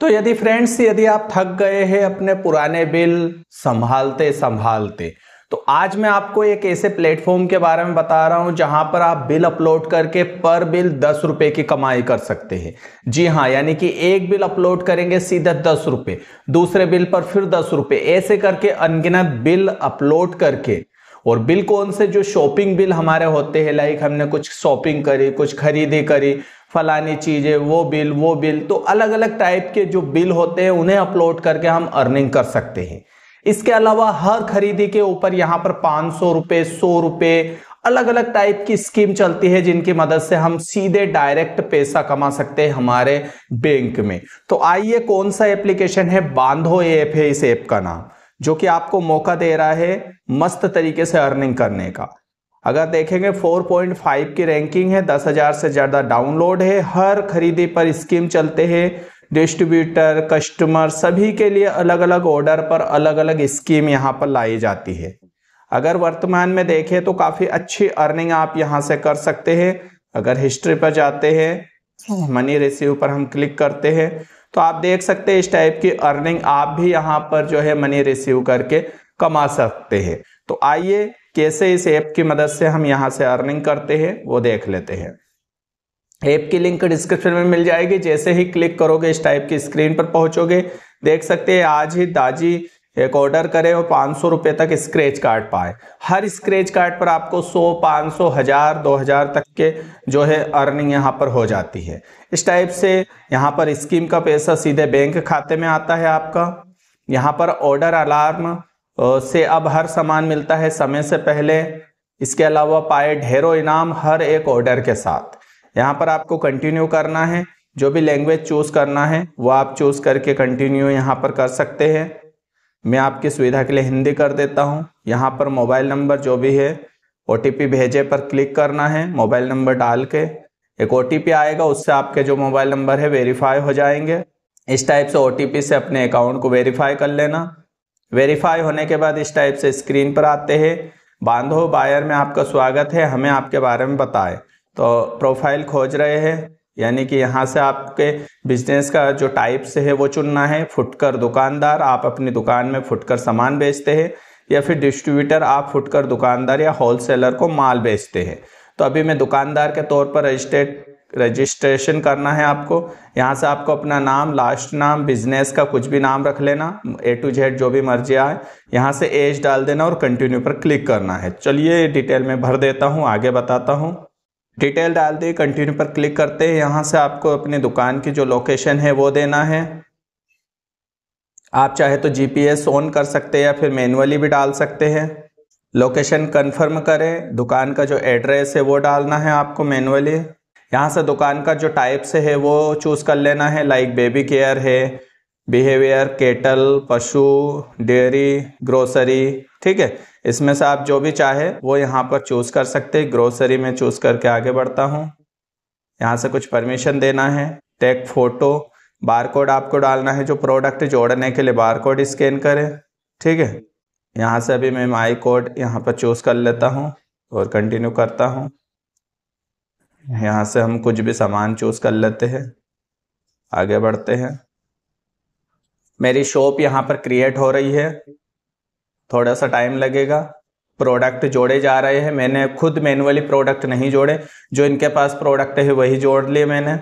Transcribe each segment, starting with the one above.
तो यदि फ्रेंड्स यदि आप थक गए हैं अपने पुराने बिल संभालते संभालते तो आज मैं आपको एक ऐसे प्लेटफॉर्म के बारे में बता रहा हूं जहां पर आप बिल अपलोड करके पर बिल दस रुपए की कमाई कर सकते हैं जी हाँ यानी कि एक बिल अपलोड करेंगे सीधा दस रुपए दूसरे बिल पर फिर दस रुपए ऐसे करके अनगिनत बिल अपलोड करके और बिल कौन से जो शॉपिंग बिल हमारे होते हैं लाइक हमने कुछ शॉपिंग करी कुछ खरीदी करी फलानी चीज़ें वो बिल वो बिल तो अलग अलग टाइप के जो बिल होते हैं उन्हें अपलोड करके हम अर्निंग कर सकते हैं इसके अलावा हर खरीदी के ऊपर यहाँ पर पाँच सौ रुपये सौ रुपये अलग अलग टाइप की स्कीम चलती है जिनकी मदद से हम सीधे डायरेक्ट पैसा कमा सकते हैं हमारे बैंक में तो आइए कौन सा एप्लीकेशन है बांधो ऐप है इस ऐप का नाम जो कि आपको मौका दे रहा है मस्त तरीके से अर्निंग करने का अगर देखेंगे 4.5 की रैंकिंग है 10,000 से ज़्यादा डाउनलोड है हर खरीदी पर स्कीम चलते हैं डिस्ट्रीब्यूटर कस्टमर सभी के लिए अलग अलग ऑर्डर पर अलग अलग स्कीम यहाँ पर लाई जाती है अगर वर्तमान में देखें तो काफ़ी अच्छी अर्निंग आप यहाँ से कर सकते हैं अगर हिस्ट्री पर जाते हैं मनी रिसीव पर हम क्लिक करते हैं तो आप देख सकते हैं इस टाइप की अर्निंग आप भी यहाँ पर जो है मनी रिसीव करके कमा सकते हैं तो आइए कैसे इस ऐप की मदद से हम यहाँ से अर्निंग करते हैं वो देख लेते हैं ऐप की लिंक डिस्क्रिप्शन में मिल जाएगी जैसे ही क्लिक करोगे इस टाइप की स्क्रीन पर पहुंचोगे देख सकते हैं आज ही दाजी एक ऑर्डर करे और पाँच सौ रुपये तक स्क्रैच कार्ड पाए हर स्क्रैच कार्ड पर आपको सौ पाँच सौ हज़ार दो हज़ार तक के जो है अर्निंग यहाँ पर हो जाती है इस टाइप से यहाँ पर स्कीम का पैसा सीधे बैंक खाते में आता है आपका यहाँ पर ऑर्डर अलार्म से अब हर सामान मिलता है समय से पहले इसके अलावा पाए ढेरों इनाम हर एक ऑर्डर के साथ यहाँ पर आपको कंटिन्यू करना है जो भी लैंग्वेज चूज़ करना है वो आप चूज़ करके कंटिन्यू यहाँ पर कर सकते हैं मैं आपकी सुविधा के लिए हिंदी कर देता हूँ यहाँ पर मोबाइल नंबर जो भी है ओ भेजे पर क्लिक करना है मोबाइल नंबर डाल के एक ओ आएगा उससे आपके जो मोबाइल नंबर है वेरीफाई हो जाएंगे इस टाइप से ओ से अपने अकाउंट को वेरीफाई कर लेना वेरीफाई होने के बाद इस टाइप से स्क्रीन पर आते हैं बांधो बायर में आपका स्वागत है हमें आपके बारे में बताएं तो प्रोफाइल खोज रहे हैं यानी कि यहाँ से आपके बिजनेस का जो टाइप्स है वो चुनना है फुटकर दुकानदार आप अपनी दुकान में फुटकर सामान बेचते हैं या फिर डिस्ट्रीब्यूटर आप फुटकर दुकानदार या होलसेलर को माल बेचते हैं तो अभी मैं दुकानदार के तौर पर रजिस्टर्ड रजिस्ट्रेशन करना है आपको यहाँ से आपको अपना नाम लास्ट नाम बिजनेस का कुछ भी नाम रख लेना ए टू जेड जो भी मर्जी आए यहाँ से एज डाल देना और कंटिन्यू पर क्लिक करना है चलिए डिटेल में भर देता हूँ आगे बताता हूँ डिटेल डाल दी कंटिन्यू पर क्लिक करते हैं यहाँ से आपको अपनी दुकान की जो लोकेशन है वो देना है आप चाहे तो जीपीएस ऑन कर सकते हैं या फिर मैनुअली भी डाल सकते हैं लोकेशन कंफर्म करें दुकान का जो एड्रेस है वो डालना है आपको मैनुअली यहाँ से दुकान का जो टाइप से है वो चूज़ कर लेना है लाइक बेबी केयर है बिहेवियर केटल पशु डेयरी ग्रोसरी ठीक है इसमें से आप जो भी चाहे वो यहाँ पर चूज़ कर सकते हैं ग्रोसरी में चूज़ करके आगे बढ़ता हूँ यहाँ से कुछ परमिशन देना है टेक फोटो बार कोड आपको डालना है जो प्रोडक्ट जोड़ने के लिए बार कोड स्कैन करें ठीक है यहाँ से अभी मैं माई कोड यहाँ पर चूज़ कर लेता हूँ और कंटिन्यू करता हूँ यहाँ से हम कुछ भी सामान चूज़ कर लेते हैं आगे बढ़ते हैं मेरी शॉप यहाँ पर क्रिएट हो रही है थोड़ा सा टाइम लगेगा प्रोडक्ट जोड़े जा रहे हैं मैंने खुद मैनुअली प्रोडक्ट नहीं जोड़े जो इनके पास प्रोडक्ट है वही जोड़ लिए मैंने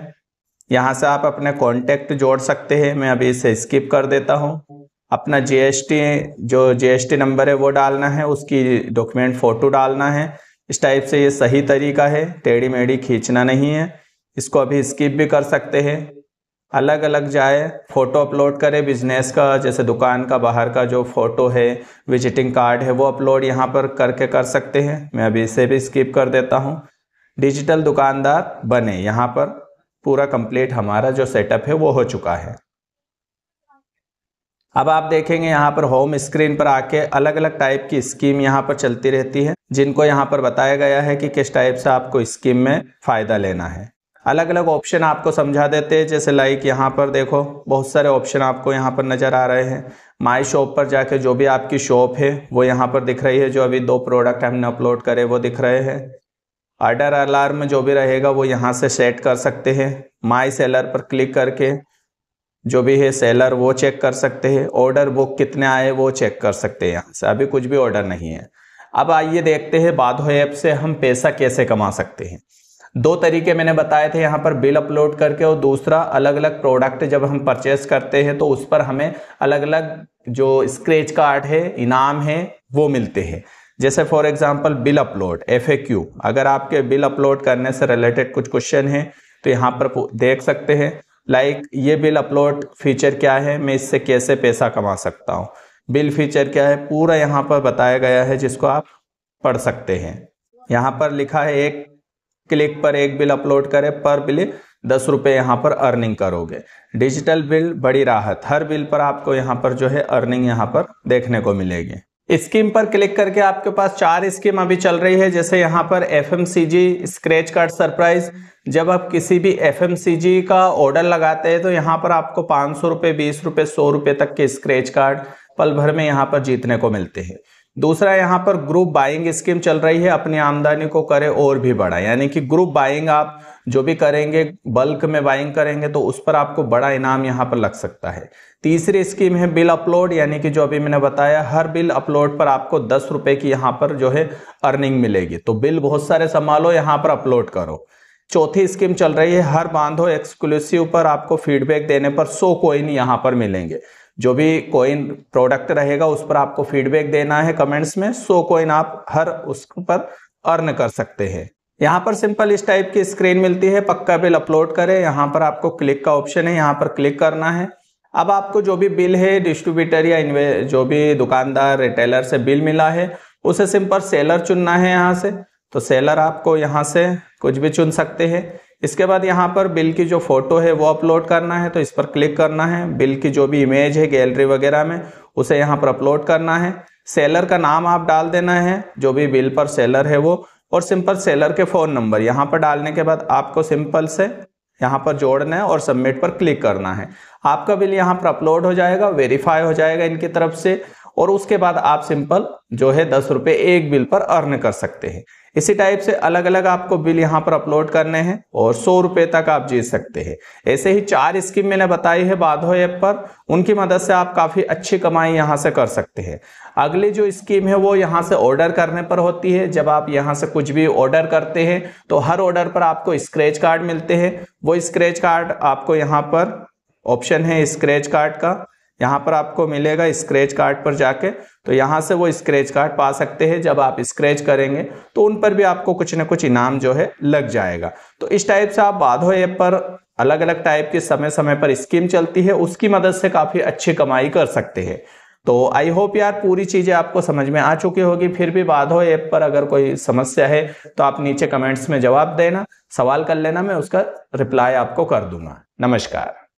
यहाँ से आप अपने कॉन्टेक्ट जोड़ सकते हैं मैं अभी इसे स्किप कर देता हूँ अपना जीएसटी जो जीएसटी नंबर है वो डालना है उसकी डॉक्यूमेंट फ़ोटो डालना है इस टाइप से ये सही तरीका है टेढ़ी मेढ़ी खींचना नहीं है इसको अभी स्किप भी कर सकते हैं अलग अलग जाए फ़ोटो अपलोड करें बिजनेस का जैसे दुकान का बाहर का जो फ़ोटो है विजिटिंग कार्ड है वो अपलोड यहाँ पर करके कर सकते हैं मैं अभी इसे भी स्किप कर देता हूँ डिजिटल दुकानदार बने यहाँ पर पूरा कंप्लीट हमारा जो सेटअप है वो हो चुका है अब आप देखेंगे यहाँ पर होम स्क्रीन पर आके अलग अलग टाइप की स्कीम यहाँ पर चलती रहती है जिनको यहाँ पर बताया गया है कि किस टाइप से आपको स्कीम में फ़ायदा लेना है अलग अलग ऑप्शन आपको समझा देते हैं जैसे लाइक यहाँ पर देखो बहुत सारे ऑप्शन आपको यहाँ पर नज़र आ रहे हैं माई शॉप पर जाके जो भी आपकी शॉप है वो यहाँ पर दिख रही है जो अभी दो प्रोडक्ट हमने अपलोड करे वो दिख रहे हैं ऑर्डर अलार्म जो भी रहेगा वो यहाँ से सेट कर सकते हैं माई सेलर पर क्लिक करके जो भी है सेलर वो चेक कर सकते हैं ऑर्डर बुक कितने आए वो चेक कर सकते हैं यहाँ से अभी कुछ भी ऑर्डर नहीं है अब आइए देखते हैं बाधो ऐप से हम पैसा कैसे कमा सकते हैं दो तरीके मैंने बताए थे यहाँ पर बिल अपलोड करके और दूसरा अलग अलग प्रोडक्ट जब हम परचेस करते हैं तो उस पर हमें अलग अलग जो स्क्रेच कार्ड है इनाम है वो मिलते हैं जैसे for example bill upload F अगर आपके बिल अपलोड करने से रिलेटेड कुछ क्वेश्चन है तो यहाँ पर देख सकते हैं लाइक like, ये बिल अपलोड फीचर क्या है मैं इससे कैसे पैसा कमा सकता हूँ बिल फीचर क्या है पूरा यहाँ पर बताया गया है जिसको आप पढ़ सकते हैं यहाँ पर लिखा है एक क्लिक पर एक बिल अपलोड करें पर बिल दस रुपये यहाँ पर अर्निंग करोगे डिजिटल बिल बड़ी राहत हर बिल पर आपको यहाँ पर जो है अर्निंग यहाँ पर देखने को मिलेगी स्कीम पर क्लिक करके आपके पास चार स्कीम अभी चल रही है जैसे यहाँ पर एफ स्क्रैच कार्ड सरप्राइज जब आप किसी भी एफ का ऑर्डर लगाते हैं तो यहाँ पर आपको पाँच सौ रुपये बीस रुपये सौ रुपये तक के स्क्रैच कार्ड पल भर में यहाँ पर जीतने को मिलते हैं दूसरा यहाँ पर ग्रुप बाइंग स्कीम चल रही है अपनी आमदनी को करें और भी बड़ा यानी कि ग्रुप बाइंग आप जो भी करेंगे बल्क में बाइंग करेंगे तो उस पर आपको बड़ा इनाम यहाँ पर लग सकता है तीसरी स्कीम है बिल अपलोड यानी कि जो अभी मैंने बताया हर बिल अपलोड पर आपको दस रुपये की यहाँ पर जो है अर्निंग मिलेगी तो बिल बहुत सारे संभालो यहाँ पर अपलोड करो चौथी स्कीम चल रही है हर बांधो एक्सक्लूसिव पर आपको फीडबैक देने पर सो कोइन यहाँ पर मिलेंगे जो भी कोइन प्रोडक्ट रहेगा उस पर आपको फीडबैक देना है कमेंट्स में सो कोइन आप हर उस पर अर्न कर सकते हैं यहाँ पर सिंपल इस टाइप की स्क्रीन मिलती है पक्का बिल अपलोड करें यहाँ पर आपको क्लिक का ऑप्शन है यहाँ पर क्लिक करना है अब आपको जो भी बिल है डिस्ट्रीब्यूटर या जो भी दुकानदार रिटेलर से बिल मिला है उसे सिंपल सेलर चुनना है यहाँ से तो सेलर आपको यहाँ से कुछ भी चुन सकते हैं इसके बाद यहाँ पर बिल की जो फोटो है वो अपलोड करना है तो इस पर क्लिक करना है बिल की जो भी इमेज है गैलरी वगैरह में उसे यहाँ पर अपलोड करना है सेलर का नाम आप डाल देना है जो भी बिल पर सेलर है वो और सिंपल सेलर के फ़ोन नंबर यहाँ पर डालने के बाद आपको सिंपल से यहाँ पर जोड़ना है और सबमिट पर क्लिक करना है आपका बिल यहाँ पर अपलोड हो जाएगा वेरीफाई हो जाएगा इनकी तरफ से और उसके बाद आप सिंपल जो है दस रुपये एक बिल पर अर्न कर सकते हैं इसी टाइप से अलग अलग आपको बिल यहाँ पर अपलोड करने हैं और सौ रुपये तक आप जीत सकते हैं ऐसे ही चार स्कीम मैंने बताई है बाधो ऐप पर उनकी मदद से आप काफ़ी अच्छी कमाई यहाँ से कर सकते हैं अगली जो स्कीम है वो यहाँ से ऑर्डर करने पर होती है जब आप यहाँ से कुछ भी ऑर्डर करते हैं तो हर ऑर्डर पर आपको स्क्रैच कार्ड मिलते हैं वो स्क्रैच कार्ड आपको यहाँ पर ऑप्शन है स्क्रैच कार्ड का यहाँ पर आपको मिलेगा स्क्रैच कार्ड पर जाके तो यहाँ से वो स्क्रैच कार्ड पा सकते हैं जब आप स्क्रैच करेंगे तो उन पर भी आपको कुछ ना कुछ इनाम जो है लग जाएगा तो इस टाइप से आप बाधो ऐप पर अलग अलग टाइप के समय समय पर स्कीम चलती है उसकी मदद से काफ़ी अच्छी कमाई कर सकते हैं तो आई होप यार पूरी चीज़ें आपको समझ में आ चुकी होगी फिर भी बाधो ऐप पर अगर कोई समस्या है तो आप नीचे कमेंट्स में जवाब देना सवाल कर लेना मैं उसका रिप्लाई आपको कर दूंगा नमस्कार